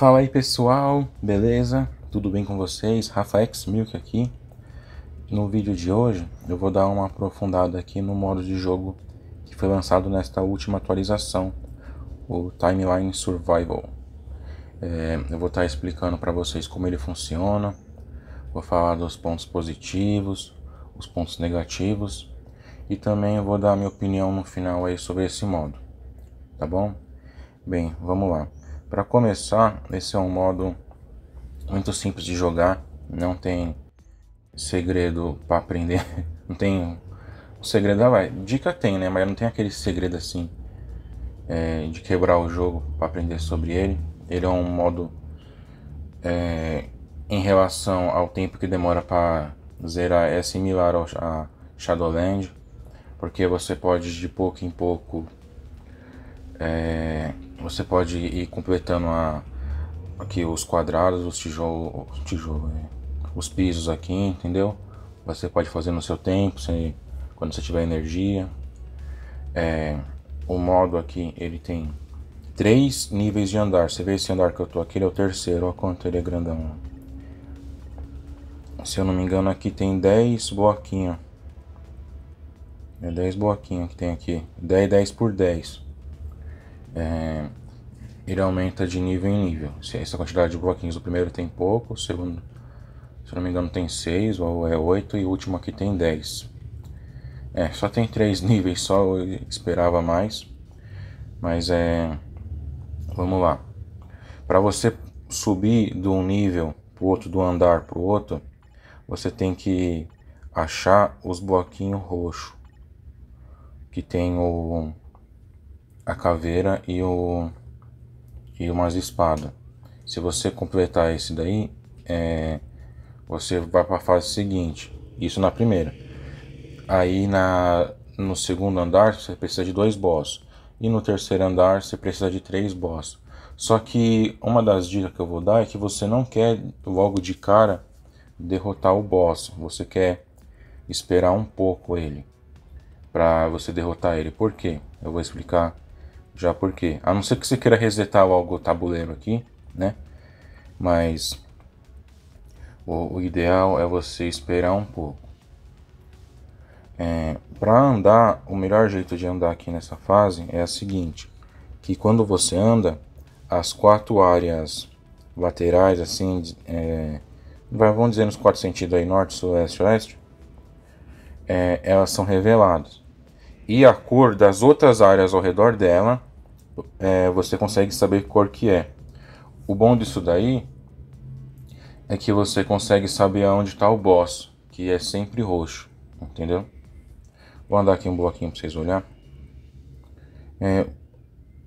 Fala aí pessoal, beleza? Tudo bem com vocês? Rafa X Milk aqui. No vídeo de hoje eu vou dar uma aprofundada aqui no modo de jogo que foi lançado nesta última atualização, o Timeline Survival. É, eu vou estar tá explicando para vocês como ele funciona, vou falar dos pontos positivos, os pontos negativos e também eu vou dar minha opinião no final aí sobre esse modo, tá bom? Bem, vamos lá. Para começar, esse é um modo muito simples de jogar, não tem segredo para aprender, não tem o segredo, ah, vai, dica tem, né? Mas não tem aquele segredo assim é, de quebrar o jogo para aprender sobre ele. Ele é um modo é, em relação ao tempo que demora para zerar, é similar ao a Shadowland, porque você pode de pouco em pouco é, você pode ir completando a, aqui os quadrados, os tijolos, tijolo, é, os pisos aqui, entendeu? Você pode fazer no seu tempo, sem, quando você tiver energia. É, o modo aqui, ele tem três níveis de andar. Você vê esse andar que eu tô aqui, ele é o terceiro, olha quanto ele é grandão. Se eu não me engano, aqui tem 10 bloquinhos. É 10 bloquinhos que tem aqui. 10, 10 por 10 é, ele aumenta de nível em nível. Se essa quantidade de bloquinhos, o primeiro tem pouco, o segundo, se não me engano, tem 6 ou é 8 e o último aqui tem 10. É, só tem 3 níveis, só eu esperava mais. Mas é. Vamos lá. Para você subir de um nível para o outro, do andar para o outro, você tem que achar os bloquinhos roxos que tem o a caveira e, o, e umas espadas. Se você completar esse daí, é, você vai para a fase seguinte. Isso na primeira. Aí na, no segundo andar você precisa de dois boss. E no terceiro andar você precisa de três boss. Só que uma das dicas que eu vou dar é que você não quer logo de cara derrotar o boss. Você quer esperar um pouco ele para você derrotar ele. Por quê? Eu vou explicar já porque, a não ser que você queira resetar algo tabuleiro aqui, né? Mas o, o ideal é você esperar um pouco. É, para andar, o melhor jeito de andar aqui nessa fase é a seguinte, que quando você anda, as quatro áreas laterais, assim, é, vamos dizer nos quatro sentidos aí, norte, sul, leste, oeste, é, elas são reveladas. E a cor das outras áreas ao redor dela é, você consegue saber cor que é. O bom disso daí é que você consegue saber aonde está o boss, que é sempre roxo, entendeu? Vou andar aqui um bloquinho para vocês olhar. É,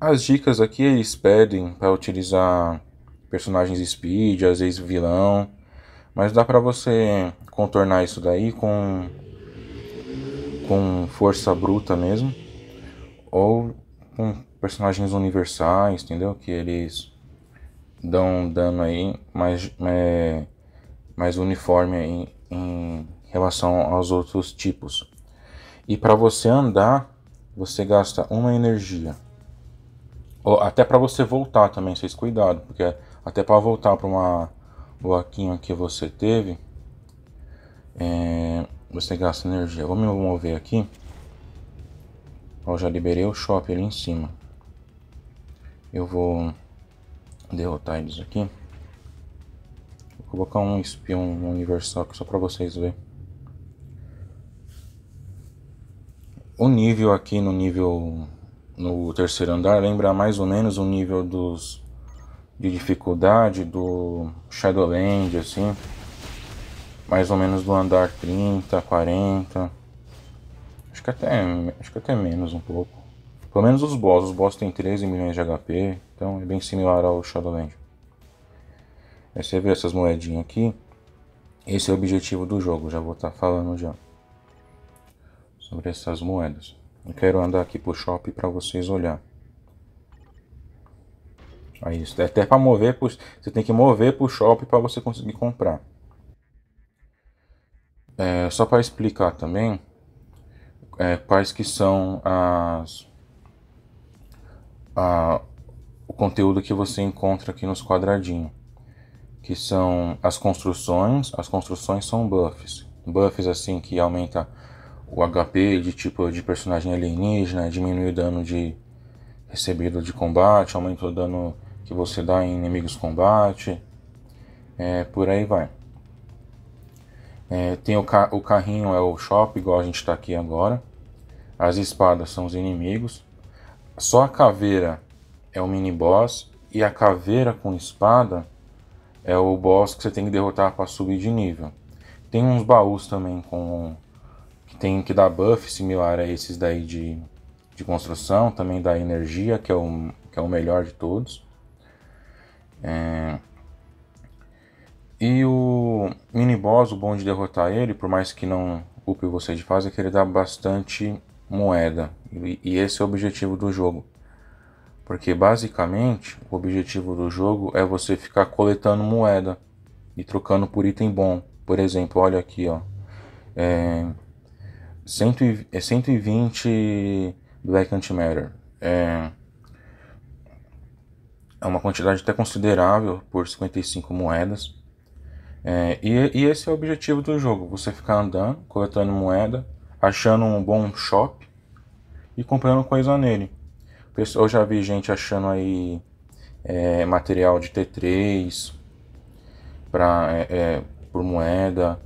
as dicas aqui eles pedem para utilizar personagens speed, às vezes vilão, mas dá para você contornar isso daí com com força bruta mesmo ou com personagens universais, entendeu? Que eles dão dano aí mais, é, mais uniforme aí em relação aos outros tipos. E para você andar, você gasta uma energia. Ou até para você voltar também, vocês cuidado, porque até para voltar para uma boquinha que você teve, é, você gasta energia. Vou me mover aqui. já liberei o shopping ali em cima. Eu vou derrotar eles aqui. Vou colocar um espião universal aqui só para vocês verem. O nível aqui no nível no terceiro andar lembra mais ou menos o nível dos de dificuldade do Shadowland assim. Mais ou menos do andar 30, 40. Acho que até acho que até menos um pouco. Pelo menos os boss. Os boss têm 13 milhões de HP, então é bem similar ao Shadowland. Aí você vê essas moedinhas aqui. Esse é o objetivo do jogo, já vou estar tá falando já sobre essas moedas. Eu quero andar aqui pro shopping para vocês olhar. Aí, é até para mover, pro, você tem que mover pro shopping para você conseguir comprar. É, só para explicar também é, quais que são as a, o conteúdo que você encontra aqui nos quadradinhos, que são as construções. As construções são buffs, buffs assim que aumenta o HP de tipo de personagem alienígena, diminui o dano de recebido de combate, aumenta o dano que você dá em inimigos combate, é, por aí vai. É, tem o, ca o carrinho é o shop, igual a gente está aqui agora. As espadas são os inimigos. Só a caveira é o mini boss e a caveira com espada é o boss que você tem que derrotar para subir de nível. Tem uns baús também com que tem que dar buff similar a esses daí de, de construção, também dá energia, que é o, que é o melhor de todos. É... E o mini boss, o bom de derrotar ele, por mais que não upe você de fase, é que ele dá bastante moeda. E esse é o objetivo do jogo. Porque basicamente o objetivo do jogo é você ficar coletando moeda e trocando por item bom. Por exemplo, olha aqui, ó. É, cento e, 120 é Black Antimatter. É, é uma quantidade até considerável por 55 moedas. É, e, e esse é o objetivo do jogo: você ficar andando, coletando moeda achando um bom shop e comprando coisa nele. Eu já vi gente achando aí é, material de T3 para é, é, por moeda,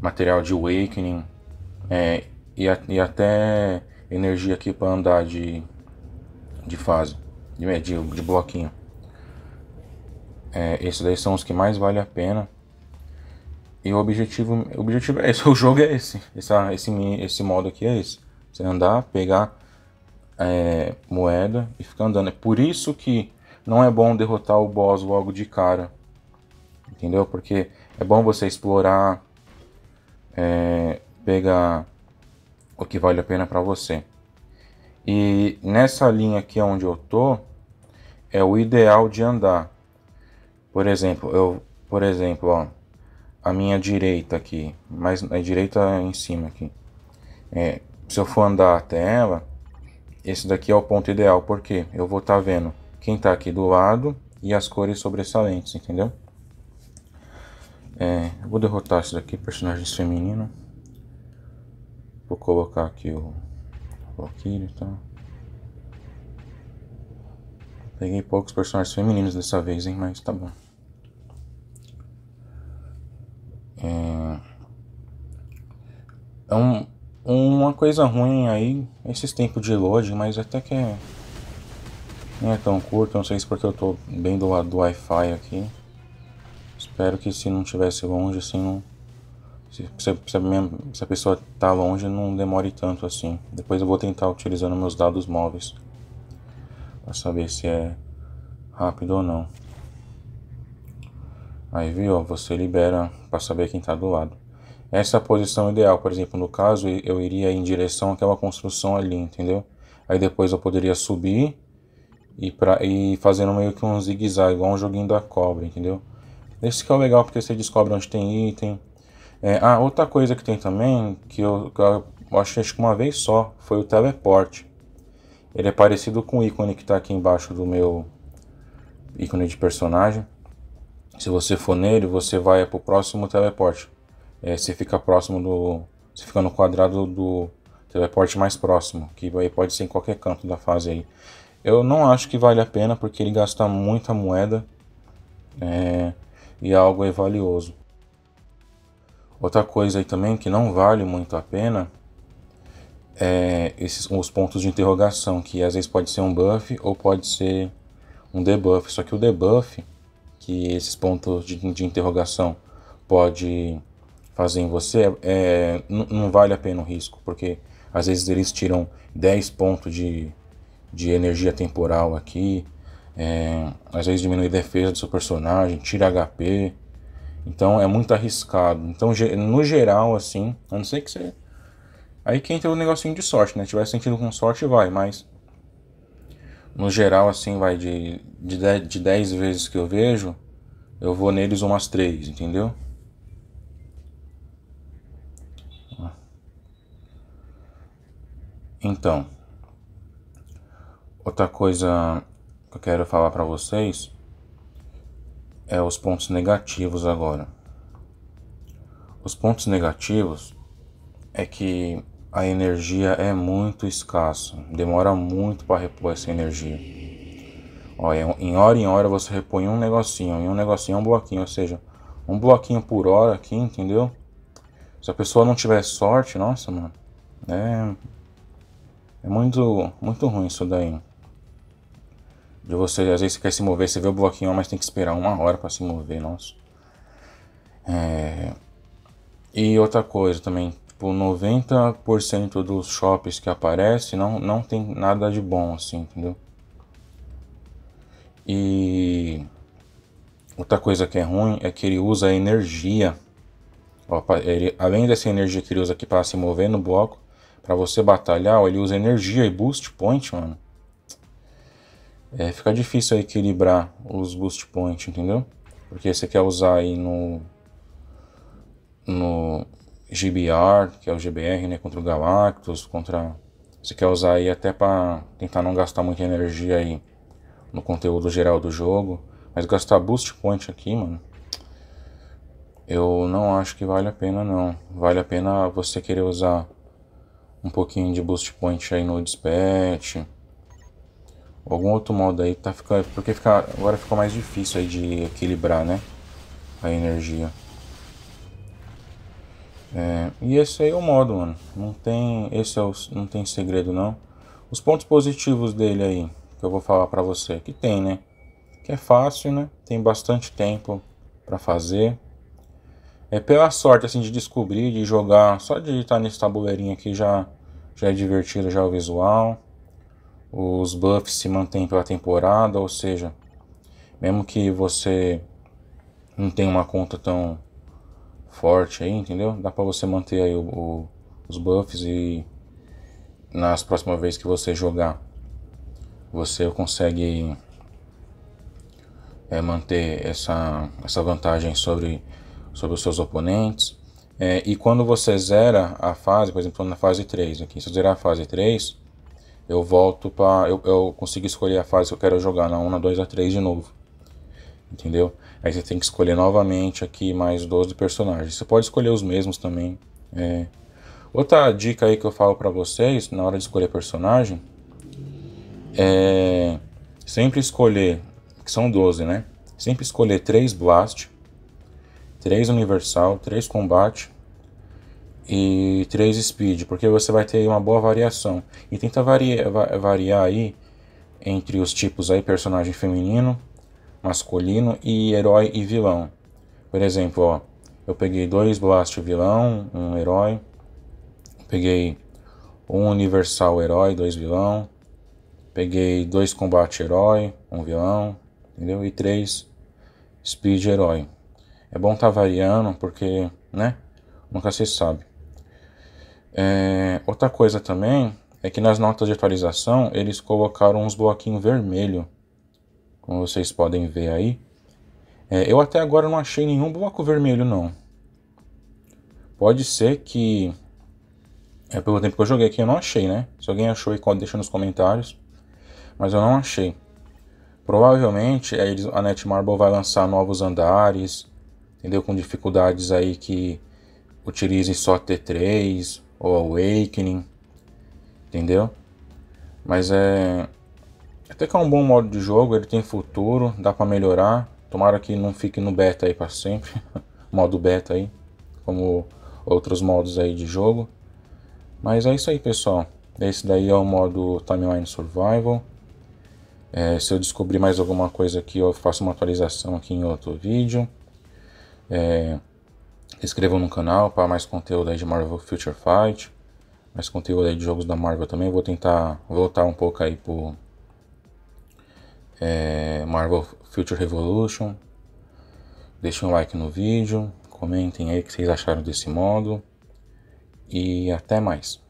material de Awakening é, e, a, e, até energia aqui para andar de, de fase, de, é, de, de bloquinho. É, esses daí são os que mais vale a pena. E o objetivo, o objetivo é esse, o jogo é esse. Essa, esse, ah, esse modo aqui é esse. Você andar, pegar é, moeda e ficar andando. É por isso que não é bom derrotar o boss logo de cara. Entendeu? Porque é bom você explorar, é, pegar o que vale a pena para você. E nessa linha aqui onde eu tô, é o ideal de andar. Por exemplo, eu, por exemplo, ó, a minha direita aqui, mais a direita é em cima aqui. É, se eu for andar até ela, esse daqui é o ponto ideal, porque eu vou estar tá vendo quem está aqui do lado e as cores sobressalentes, entendeu? É, vou derrotar esse daqui, personagens feminino. Vou colocar aqui o Valkyrie e tá? tal. Peguei poucos personagens femininos dessa vez, hein, mas tá bom. Então, uma coisa ruim aí, esses tempos de loading, mas até que é, não é tão curto, não sei se porque eu tô bem do lado do Wi-Fi aqui. Espero que se não tivesse longe, assim, não, se, se, se, a minha, se a pessoa tá longe, não demore tanto assim. Depois eu vou tentar utilizando meus dados móveis para saber se é rápido ou não. Aí viu, ó, você libera para saber quem tá do lado. Essa é a posição ideal, por exemplo, no caso eu iria em direção àquela construção ali, entendeu? Aí depois eu poderia subir e, pra, e fazendo meio que um zigue-zague, igual um joguinho da cobra, entendeu? Esse que é o legal porque você descobre onde tem item. É, ah, outra coisa que tem também, que eu, que eu achei acho que uma vez só, foi o teleporte. Ele é parecido com o ícone que está aqui embaixo do meu ícone de personagem. Se você for nele, você vai para o próximo teleporte é, você fica próximo do. Você fica no quadrado do teleporte mais próximo, que aí pode ser em qualquer canto da fase aí. Eu não acho que vale a pena porque ele gasta muita moeda é, e é algo é valioso. Outra coisa aí também que não vale muito a pena é esses, os pontos de interrogação, que às vezes pode ser um buff ou pode ser um debuff. Só que o debuff, que esses pontos de, de interrogação pode fazem em você, é, não vale a pena o risco, porque às vezes eles tiram 10 pontos de, de energia temporal aqui, é, às vezes diminui a defesa do seu personagem, tira HP, então é muito arriscado. Então, no geral, assim, a não ser que você. Aí que entra o um negocinho de sorte, né? Se tiver sentido com sorte, vai, mas. No geral, assim, vai de, de, de 10 vezes que eu vejo, eu vou neles umas 3, entendeu? Então, outra coisa que eu quero falar para vocês é os pontos negativos agora. Os pontos negativos é que a energia é muito escassa, demora muito para repor essa energia. Olha, é em hora em hora você repõe um negocinho, um negocinho é um bloquinho, ou seja, um bloquinho por hora aqui, entendeu? Se a pessoa não tiver sorte, nossa, mano, é é muito, muito ruim isso daí. De você, às vezes, você quer se mover, você vê o bloquinho, mas tem que esperar uma hora para se mover, nossa. É... E outra coisa também, tipo, 90% dos shops que aparece não, não tem nada de bom, assim, entendeu? E outra coisa que é ruim é que ele usa energia. Ó, ele, além dessa energia que ele usa aqui para se mover no bloco, para você batalhar, ele usa energia e boost point, mano. É, fica difícil equilibrar os boost point, entendeu? Porque você quer usar aí no no GBR, que é o GBR, né, contra o Galactus, contra você quer usar aí até para tentar não gastar muita energia aí no conteúdo geral do jogo, mas gastar boost point aqui, mano. Eu não acho que vale a pena não. Vale a pena você querer usar um pouquinho de boost point aí no dispatch. algum outro modo aí tá ficando. Porque fica, agora ficou mais difícil aí de equilibrar, né? A energia. É, e esse aí é o modo, mano. Não tem, esse é o, não tem segredo, não. Os pontos positivos dele aí, que eu vou falar pra você. Que tem, né? Que é fácil, né? Tem bastante tempo pra fazer. É pela sorte, assim, de descobrir, de jogar. Só de estar nesse tabuleirinho aqui já, já é divertido já é o visual. Os buffs se mantêm pela temporada, ou seja, mesmo que você não tenha uma conta tão forte aí, entendeu? Dá pra você manter aí o, o, os buffs e nas próximas vezes que você jogar, você consegue é, manter essa, essa vantagem sobre sobre os seus oponentes. É, e quando você zera a fase, por exemplo, na fase 3 aqui, se eu zerar a fase 3, eu volto para. Eu, eu consigo escolher a fase que eu quero jogar, na 1, na 2, na 3 de novo. Entendeu? Aí você tem que escolher novamente aqui mais 12 personagens. Você pode escolher os mesmos também. É. Outra dica aí que eu falo para vocês na hora de escolher personagem é sempre escolher, que são 12, né? Sempre escolher 3 blast 3 universal, 3 combate e 3 speed, porque você vai ter uma boa variação. E tenta variar, variar aí entre os tipos aí, personagem feminino, masculino e herói e vilão. Por exemplo, ó, eu peguei dois blast vilão, um herói. Peguei um universal herói, dois vilão. Peguei dois combate herói, um vilão, entendeu? E três speed herói. É bom estar tá variando, porque, né? Nunca se sabe. É, outra coisa também é que nas notas de atualização eles colocaram uns bloquinhos vermelho, como vocês podem ver aí. É, eu até agora não achei nenhum bloco vermelho não. Pode ser que é pelo tempo que eu joguei aqui eu não achei, né? Se alguém achou aí, deixa nos comentários. Mas eu não achei. Provavelmente é, a Netmarble vai lançar novos andares, entendeu? Com dificuldades aí que utilizem só T3 ou Awakening, entendeu? Mas é até que é um bom modo de jogo, ele tem futuro, dá para melhorar. Tomara que não fique no beta aí para sempre, modo beta aí, como outros modos aí de jogo. Mas é isso aí, pessoal. Esse daí é o modo Timeline Survival. É, se eu descobrir mais alguma coisa aqui, eu faço uma atualização aqui em outro vídeo. É, inscrevam no canal para mais conteúdo aí de Marvel Future Fight, mais conteúdo aí de jogos da Marvel também. Vou tentar voltar um pouco aí pro é, Marvel Future Revolution. Deixem um like no vídeo, comentem aí o que vocês acharam desse modo e até mais.